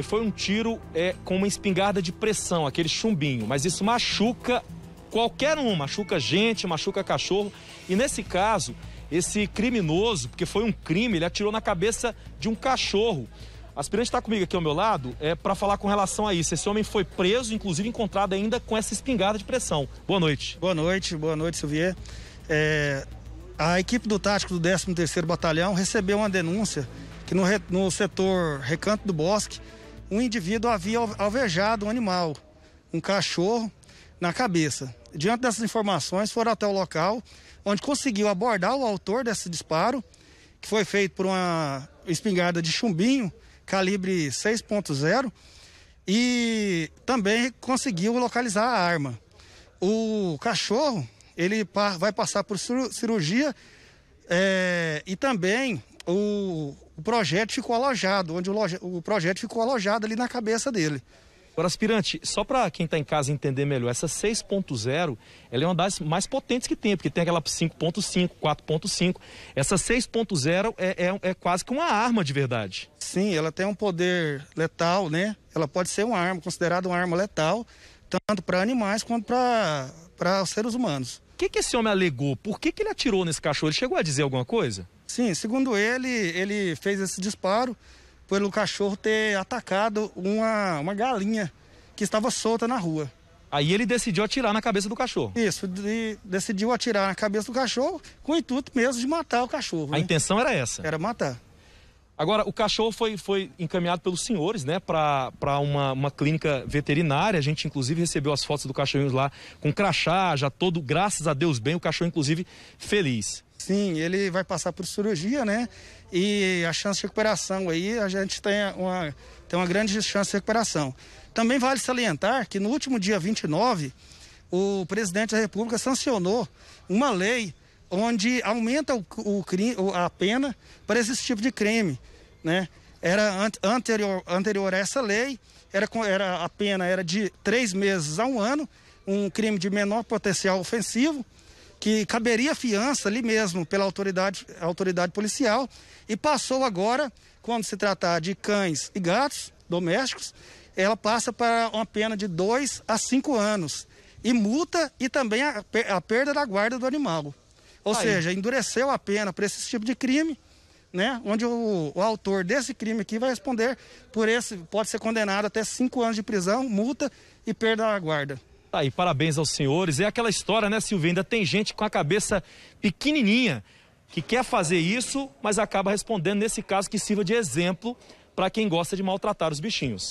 E foi um tiro é, com uma espingarda de pressão, aquele chumbinho. Mas isso machuca qualquer um, machuca gente, machuca cachorro. E nesse caso, esse criminoso, porque foi um crime, ele atirou na cabeça de um cachorro. A aspirante está comigo aqui ao meu lado é, para falar com relação a isso. Esse homem foi preso, inclusive encontrado ainda com essa espingarda de pressão. Boa noite. Boa noite, boa noite, Silvier. É, a equipe do Tático do 13º Batalhão recebeu uma denúncia que no, no setor Recanto do Bosque um indivíduo havia alvejado um animal, um cachorro, na cabeça. Diante dessas informações, foram até o local, onde conseguiu abordar o autor desse disparo, que foi feito por uma espingarda de chumbinho, calibre 6.0, e também conseguiu localizar a arma. O cachorro, ele vai passar por cirurgia é, e também o, o projeto ficou alojado, onde o, loja, o projeto ficou alojado ali na cabeça dele. Agora, aspirante, só para quem está em casa entender melhor, essa 6.0, ela é uma das mais potentes que tem, porque tem aquela 5.5, 4.5. Essa 6.0 é, é, é, quase que uma arma de verdade. Sim, ela tem um poder letal, né? Ela pode ser uma arma, considerada uma arma letal, tanto para animais quanto para seres humanos. O que, que esse homem alegou? Por que, que ele atirou nesse cachorro? Ele chegou a dizer alguma coisa? Sim, segundo ele, ele fez esse disparo pelo cachorro ter atacado uma, uma galinha que estava solta na rua. Aí ele decidiu atirar na cabeça do cachorro. Isso, de, decidiu atirar na cabeça do cachorro com o intuito mesmo de matar o cachorro. A né? intenção era essa? Era matar. Agora, o cachorro foi, foi encaminhado pelos senhores, né, para uma, uma clínica veterinária. A gente, inclusive, recebeu as fotos do cachorrinho lá com crachá, já todo, graças a Deus, bem. O cachorro, inclusive, feliz. Sim, ele vai passar por cirurgia, né? E a chance de recuperação aí, a gente tem uma, tem uma grande chance de recuperação. Também vale salientar que no último dia 29, o presidente da República sancionou uma lei onde aumenta o, o a pena para esse tipo de crime, né? Era anterior, anterior a essa lei, era, era, a pena era de três meses a um ano, um crime de menor potencial ofensivo, que caberia fiança ali mesmo pela autoridade, autoridade policial e passou agora, quando se tratar de cães e gatos domésticos, ela passa para uma pena de 2 a 5 anos e multa e também a, a, perda da guarda do animal. Ou Aí. seja, endureceu a pena para esse tipo de crime, né? Onde o, o, autor desse crime aqui vai responder por esse, pode ser condenado até cinco anos de prisão, multa e perda da guarda. Tá aí, parabéns aos senhores. É aquela história, né, Silvia? Ainda tem gente com a cabeça pequenininha que quer fazer isso, mas acaba respondendo nesse caso que sirva de exemplo para quem gosta de maltratar os bichinhos.